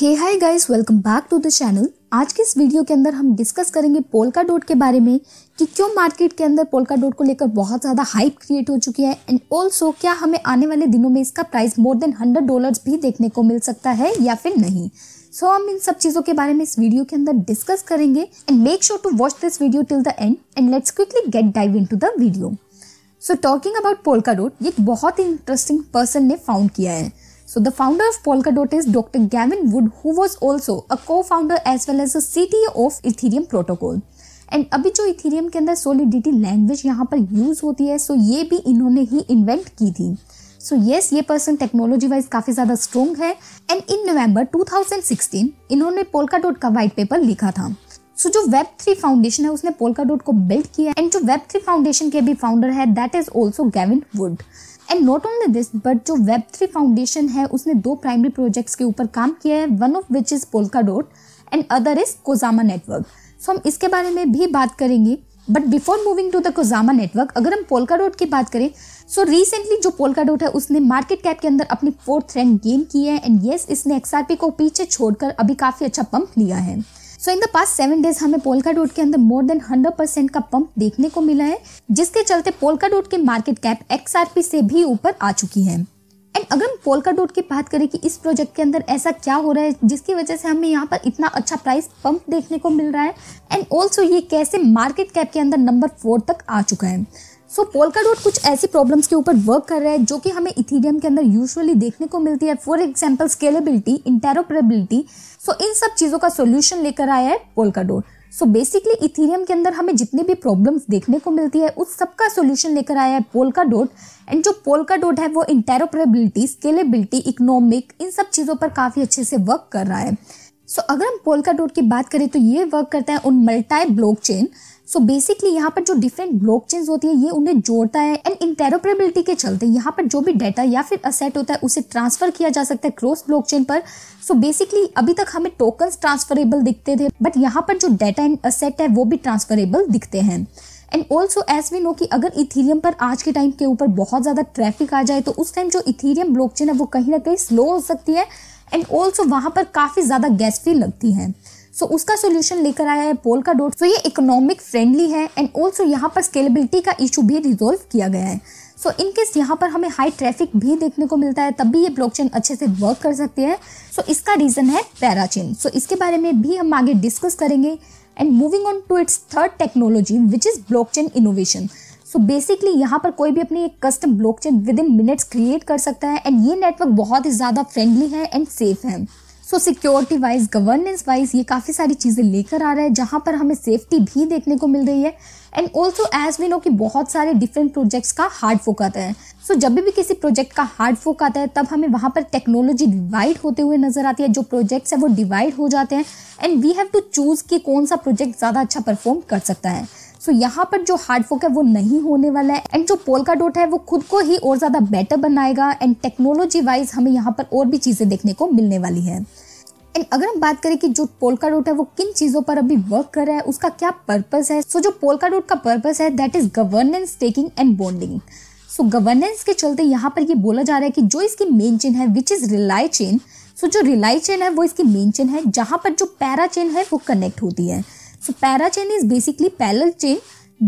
Hey hi guys welcome back to the channel आज के इस वीडियो के अंदर हम डिस्कस करेंगे पोलका डॉट के बारे में कि क्यों मार्केट के अंदर पोलका डॉट को लेकर बहुत ज़्यादा हाइप क्रिएट हो चुकी है एंड ऑल्सो क्या हमें आने वाले दिनों में इसका price more than hundred dollars भी देखने को मिल सकता है या फिर नहीं सो so, हम इन सब चीज़ों के बारे में इस वीडियो के अंदर डिस्कस करेंगे and make sure to watch this video till the end and let's quickly get dive into the video so talking about polka dot ये एक बहुत ही इंटरेस्टिंग पर्सन ने फाउंड किया है So the founder of Polkadot is Dr. Gavin Wood, who was also a co-founder as well as a CTO of Ethereum protocol. And अभी जो Ethereum के अंदर सोलिडिटी लैंग्वेज यहाँ पर यूज़ होती है सो so ये भी इन्होंने ही इन्वेंट की थी सो so येस yes, ये पर्सन टेक्नोलॉजी वाइज काफ़ी ज़्यादा स्ट्रॉन्ग है एंड इन नवंबर 2016 इन्होंने पोलकाडोट का वाइट पेपर लिखा था सो so, जो वेब थ्री फाउंडेशन है उसने पोलकाडोट को बिल्ड किया एंड जो वेब थ्री फाउंडेशन के भी फाउंडर है that is also Gavin Wood and not only this but जो वेब थ्री फाउंडेशन है उसने दो प्राइमरी प्रोजेक्ट्स के ऊपर काम किया है one of which is Polkadot and other is Kusama network so हम इसके बारे में भी बात करेंगे but before moving to the Kusama network अगर हम पोलका डोट की बात करें सो so रिसेंटली जो पोलका डोट है उसने मार्केट कैप के अंदर अपनी फोर्थ रैंक गेन की है एंड येस yes, इसने एक्सआरपी को पीछे छोड़कर अभी काफ़ी अच्छा पंप लिया है so in the past seven days हमें पोलका डोट के अंदर मोर देन हंड्रेड परसेंट का पंप देखने को मिला है जिसके चलते पोलका डोट की मार्केट कैप एक्सआरपी से भी ऊपर आ चुकी है एंड अगर हम पोलका डोट की बात करें कि इस प्रोजेक्ट के अंदर ऐसा क्या हो रहा है जिसकी वजह से हमें यहाँ पर इतना अच्छा प्राइस पंप देखने को मिल रहा है एंड ऑल्सो ये कैसे मार्केट कैप के अंदर नंबर फोर तक आ चुका है सो पोलका डॉट कुछ ऐसी प्रॉब्लम्स के ऊपर वर्क कर रहा है जो कि हमें इथीरियम के अंदर यूजुअली देखने को मिलती है for example scalability interoperability so इन सब चीज़ों का सोल्यूशन लेकर आया है Polkadot so basically Ethereum के अंदर हमें जितने भी प्रॉब्लम्स देखने को मिलती है उस सब का सोल्यूशन लेकर आया है पोलका डॉट एंड जो पोलका डॉट है वो इंटेरोपरेबिलिटी स्केलेबिलिटी इकोनॉमिक इन सब चीज़ों पर काफ़ी अच्छे से वर्क कर रहा है सो so, अगर हम पोलका डॉट की बात करें तो ये वर्क करता है उन मल्टाई ब्लॉक सो बेसिकली यहाँ पर जो डिफरेंट ब्लॉक होती है ये उन्हें जोड़ता है एंड इंटेरोपरेबिलिटी के चलते यहाँ पर जो भी डाटा या फिर असेट होता है उसे ट्रांसफर किया जा सकता है क्रॉस ब्लॉक पर सो so बेसिकली अभी तक हमें टोकन ट्रांसफरेबल दिखते थे बट यहाँ पर जो डाटा एंड असेट है वो भी ट्रांसफरेबल दिखते हैं and also as we know कि अगर इथीरियम पर आज के टाइम के ऊपर बहुत ज़्यादा ट्रैफिक आ जाए तो उस टाइम जो इथीरियम ब्लॉकचेन है वो कहीं ना कहीं स्लो हो सकती है एंड ऑल्सो वहाँ पर काफ़ी ज़्यादा गैस फी लगती है सो so, उसका सोल्यूशन लेकर आया है Polkadot so so, ये इकोनॉमिक फ्रेंडली है एंड ऑल्सो यहाँ पर स्केलेबिलिटी का इशू भी रिजोल्व किया गया है सो इन केस यहाँ पर हमें हाई ट्रैफिक भी देखने को मिलता है तब भी ये ब्लॉकचेन अच्छे से वर्क कर सकती है सो so, इसका रीज़न है पैराचेन सो so, इसके बारे में भी हम आगे डिस्कस करेंगे and moving on to its third technology which is blockchain innovation so basically यहाँ पर कोई भी अपनी एक custom blockchain within minutes create कर सकता है एंड ये नेटवर्क बहुत ही ज़्यादा फ्रेंडली है एंड सेफ है so security wise governance wise ये काफ़ी सारी चीज़ें लेकर आ रहा है जहाँ पर हमें सेफ्टी भी देखने को मिल रही है and also as we know कि बहुत सारे डिफरेंट प्रोजेक्ट्स का हार्ड फोक आता है सो so, जब भी किसी प्रोजेक्ट का हार्ड फोक आता है तब हमें वहाँ पर टेक्नोलॉजी डिवाइड होते हुए नजर आती है जो प्रोजेक्ट्स है वो डिवाइड हो जाते हैं and we have to choose कि कौन सा प्रोजेक्ट ज़्यादा अच्छा परफॉर्म कर सकता है सो so, यहाँ पर जो हार्ड फोक है वो नहीं होने वाला है एंड जो पोल का डोट है वो खुद को ही और ज़्यादा बेटर बनाएगा एंड टेक्नोलॉजी वाइज हमें यहाँ पर और भी चीज़ें देखने को मिलने वाली है एंड अगर हम बात करें कि जो पोलका डोट है वो किन चीज़ों पर अभी वर्क कर रहा है उसका क्या पर्पज़ है सो so, जो पोलका डोट का पर्पज है that is governance staking and bonding so governance के चलते यहाँ पर ये बोला जा रहा है कि जो इसकी मेन चेन है which is relay chain so जो रिलाई चेन है वो इसकी मेन चेन है जहाँ पर जो पैरा चेन है वो कनेक्ट होती है so parachain is basically parallel chain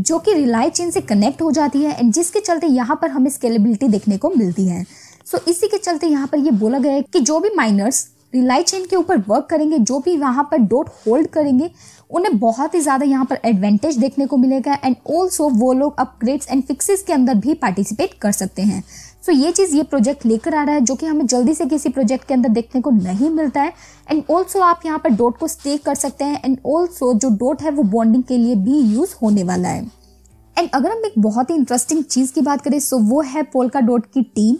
जो कि रिलाय चेन से कनेक्ट हो जाती है एंड जिसके चलते यहाँ पर हमें स्केलेबिलिटी देखने को मिलती है सो so, इसी के चलते यहाँ पर ये बोला गया है कि जो भी माइनर्स रिलाई चेन के ऊपर वर्क करेंगे जो भी वहाँ पर डोट होल्ड करेंगे उन्हें बहुत ही ज़्यादा यहाँ पर एडवांटेज देखने को मिलेगा एंड ऑल्सो वो लोग अपग्रेड्स एंड फिक्सेस के अंदर भी पार्टिसिपेट कर सकते हैं सो so, ये चीज़ ये प्रोजेक्ट लेकर आ रहा है जो कि हमें जल्दी से किसी प्रोजेक्ट के अंदर देखने को नहीं मिलता है एंड ऑल्सो आप यहाँ पर डोट को स्टे कर सकते हैं एंड ऑल्सो जो डोट है वो बॉन्डिंग के लिए भी यूज़ होने वाला है एंड अगर हम एक बहुत ही इंटरेस्टिंग चीज़ की बात करें सो so वो है पोलका डोट की टीम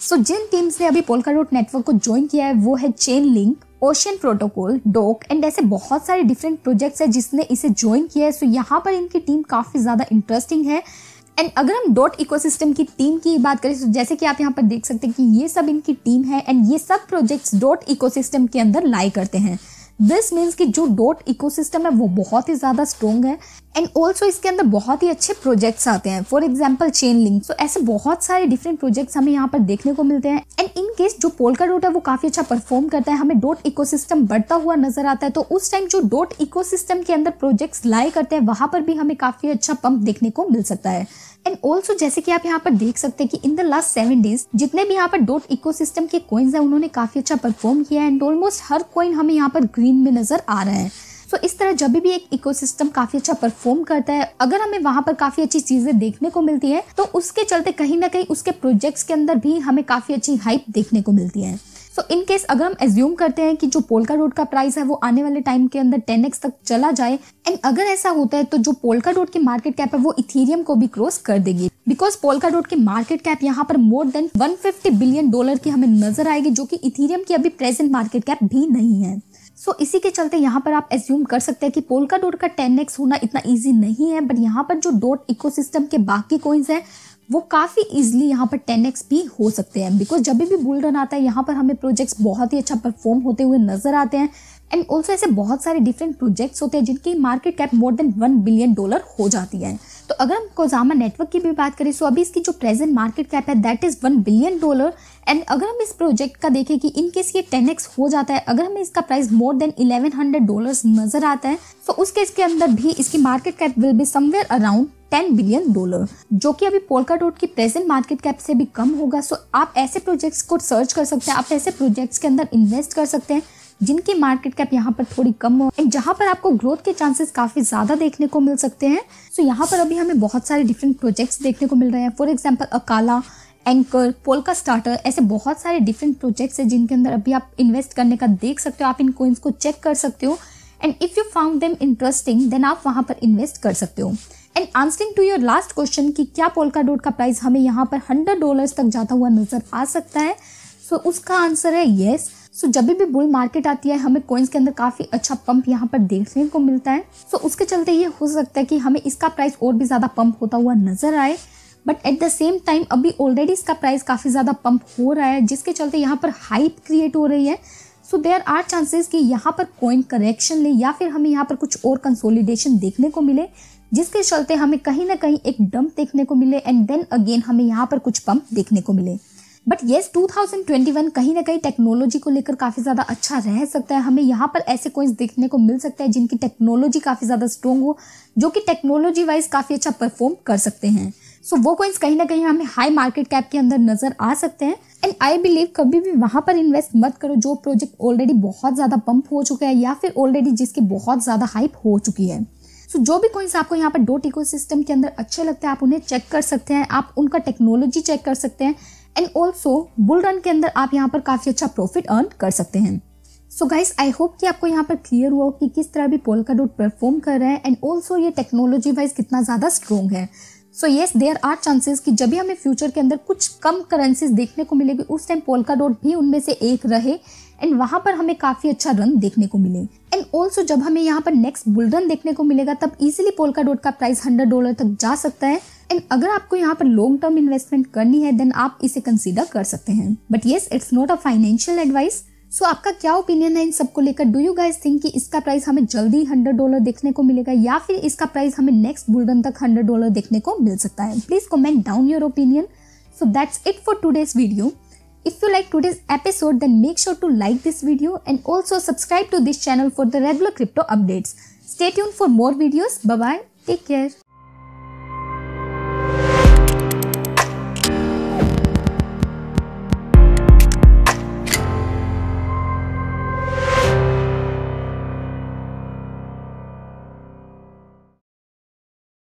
सो जिन टीम्स ने अभी पोलका रूट नेटवर्क को ज्वाइन किया है वो है Chainlink ocean protocol dock and ऐसे बहुत सारे डिफरेंट प्रोजेक्ट्स हैं जिसने इसे ज्वाइन किया है सो so, यहाँ पर इनकी टीम काफ़ी ज़्यादा इंटरेस्टिंग है एंड अगर हम डॉट इकोसिस्टम की टीम की बात करें तो जैसे कि आप यहाँ पर देख सकते हैं कि ये सब इनकी टीम है एंड ये सब प्रोजेक्ट्स डॉट इकोसिस्टम के अंदर लाई करते हैं दिस मीन्स कि जो डॉट इकोसिस्टम है वो बहुत ही ज़्यादा स्ट्रॉन्ग है एंड ऑल्सो इसके अंदर बहुत ही अच्छे प्रोजेक्ट्स आते हैं for example Chainlink so ऐसे बहुत सारे डिफरेंट प्रोजेक्ट्स हमें यहाँ पर देखने को मिलते हैं एंड इन केस जो पोलका डॉट है वो काफ़ी अच्छा परफॉर्म करता है हमें डॉट सिस्टम बढ़ता हुआ नजर आता है तो उस टाइम जो डॉट सिस्टम के अंदर प्रोजेक्ट्स लाए करते हैं वहाँ पर भी हमें काफ़ी अच्छा पंप देखने को मिल सकता है एंड ऑल्सो जैसे कि आप यहाँ पर देख सकते हैं कि in the last seven days जितने भी यहाँ पर डोट इकोसिस्टम के कोइंस हैं उन्होंने काफी अच्छा परफॉर्म किया है एंड ऑलमोस्ट हर कोइन हमें यहाँ पर ग्रीन में नजर आ रहा है सो इस तरह जब भी एक इकोसिस्टम काफी अच्छा परफॉर्म करता है अगर हमें वहां पर काफी अच्छी चीजें देखने को मिलती है तो उसके चलते कहीं ना कहीं उसके प्रोजेक्ट्स के अंदर भी हमें काफी अच्छी हाइप देखने को मिलती है सो इन केस अगर हम एज्यूम करते हैं कि जो पोलका डॉट का प्राइस है वो आने वाले टाइम के अंदर टेन एक्स तक चला जाए एंड अगर ऐसा होता है तो जो पोलका डॉट की मार्केट कैप है वो इथेरियम को भी क्रॉस कर देगी बिकॉज पोलका डॉट की मार्केट कैप यहाँ पर more than fifty billion dollar की हमें नजर आएगी जो कि इथेरियम की अभी प्रेजेंट मार्केट कैप भी नहीं है सो so, इसी के चलते यहाँ पर आप एज्यूम कर सकते हैं कि पोलका डॉट का टेन एक्स होना इतना ईजी नहीं है बट यहाँ पर जो डॉट इकोसिस्टम के बाकी कोइंस हैं वो काफ़ी ईजिली यहाँ पर टेन एक्स भी हो सकते हैं बिकॉज जब भी बुल रन आता है यहाँ पर हमें प्रोजेक्ट्स बहुत ही अच्छा परफॉर्म होते हुए नजर आते हैं एंड ऑल्सो ऐसे बहुत सारे डिफरेंट प्रोजेक्ट्स होते हैं जिनकी market cap more than one billion dollar हो जाती है तो अगर हम कोजामा नेटवर्क की भी बात करें सो अभी इसकी जो प्रेजेंट मार्केट कैप है that is one billion dollar and अगर हम इस प्रोजेक्ट का देखें कि इन केस ये टेन एक्स हो जाता है अगर हमें इसका price more than eleven hundred dollar नज़र आता है तो उस केस के अंदर भी इसकी market cap will be somewhere around 10 billion dollar जो कि अभी पोलका डॉट की प्रेजेंट मार्केट कैप से भी कम होगा सो आप ऐसे प्रोजेक्ट्स को सर्च कर सकते हैं आप ऐसे प्रोजेक्ट्स के अंदर इन्वेस्ट कर सकते हैं जिनकी मार्केट कैप यहाँ पर थोड़ी कम हो एंड जहाँ पर आपको ग्रोथ के चांसेस काफ़ी ज़्यादा देखने को मिल सकते हैं सो so, यहाँ पर अभी हमें बहुत सारे डिफरेंट प्रोजेक्ट्स देखने को मिल रहे हैं for example Acala Anchor Polkastarter ऐसे बहुत सारे डिफरेंट प्रोजेक्ट्स हैं जिनके अंदर अभी आप इन्वेस्ट करने का देख सकते हो आप इन कोइंस को चेक कर सकते हो and if you found them interesting then आप वहाँ पर इन्वेस्ट कर सकते हो and answering to your last question कि क्या पोलका डोट का प्राइस हमें यहाँ पर हंड्रेड डॉलर तक जाता हुआ नज़र आ सकता है सो so, उसका आंसर है येस yes. सो जब भी बुल मार्केट आती है हमें कोइंस के अंदर काफ़ी अच्छा पंप यहाँ पर देखने को मिलता है सो उसके चलते ये हो सकता है कि हमें इसका प्राइस और भी ज़्यादा पंप होता हुआ नजर आए but at the same time अभी ऑलरेडी इसका प्राइस काफ़ी ज़्यादा पंप हो रहा है जिसके चलते यहाँ पर हाइप क्रिएट हो रही है सो देर आर चांसेस कि यहाँ पर कोइन करेक्शन ले या फिर हमें यहाँ पर कुछ और कंसोलिडेशन देखने को मिले जिसके चलते हमें कहीं ना कहीं एक डंप देखने को मिले एंड देन अगेन हमें यहाँ पर कुछ पंप देखने को मिले बट येस 2021 कहीं ना कहीं टेक्नोलॉजी को लेकर काफ़ी ज़्यादा अच्छा रह सकता है हमें यहाँ पर ऐसे कोइंस देखने को मिल सकता है जिनकी टेक्नोलॉजी काफ़ी ज़्यादा स्ट्रॉन्ग हो जो कि टेक्नोलॉजी वाइज काफ़ी अच्छा परफॉर्म कर सकते हैं सो so, वो कोइंस कहीं ना कहीं हमें हाई मार्केट कैप के अंदर नजर आ सकते हैं एंड आई बिलीव कभी भी वहां पर इन्वेस्ट मत करो जो प्रोजेक्ट ऑलरेडी बहुत ज़्यादा पंप हो चुका है या फिर ऑलरेडी जिसकी बहुत ज़्यादा हाइप हो चुकी है सो so, जो भी कोइंस आपको यहाँ पर डोट इको के अंदर अच्छे लगते हैं आप उन्हें चेक कर सकते हैं आप उनका टेक्नोलॉजी चेक कर सकते हैं एंड ऑल्सो बुल रन के अंदर आप यहाँ पर काफ़ी अच्छा प्रॉफिट अर्न कर सकते हैं सो गाइस आई होप कि आपको यहाँ पर क्लियर हुआ कि किस तरह भी पोलका डॉट परफॉर्म कर रहा है एंड ऑल्सो ये टेक्नोलॉजी वाइज कितना ज़्यादा स्ट्रॉन्ग है so yes there are chances कि जब भी हमें फ्यूचर के अंदर कुछ कम करेंसीज देखने को मिलेगी उस टाइम पोलका डॉट भी उनमें से एक रहे एंड वहाँ पर हमें काफ़ी अच्छा रन देखने को मिले एंड ऑल्सो जब हमें यहाँ पर नेक्स्ट बुल रन देखने को मिलेगा तब इजिली पोलका डॉट का प्राइस हंड्रेड डॉलर तक जा सकता है एंड अगर आपको यहाँ पर लॉन्ग टर्म इन्वेस्टमेंट करनी है देन आप इसे कंसिडर कर सकते हैं but yes it's not a financial advice so आपका क्या ओपिनियन है इन सबको लेकर डू यू गाइज थिंक कि इसका प्राइस हमें जल्दी हंड्रेड डॉलर देखने को मिलेगा या फिर इसका प्राइस हमें नेक्स्ट बुलडन तक हंड्रेड डॉलर देखने को मिल सकता है please comment down your opinion so that's it for today's video if you like today's episode then make sure to like this video and also subscribe to this channel for the regular crypto updates stay यून फॉर for videos. Take care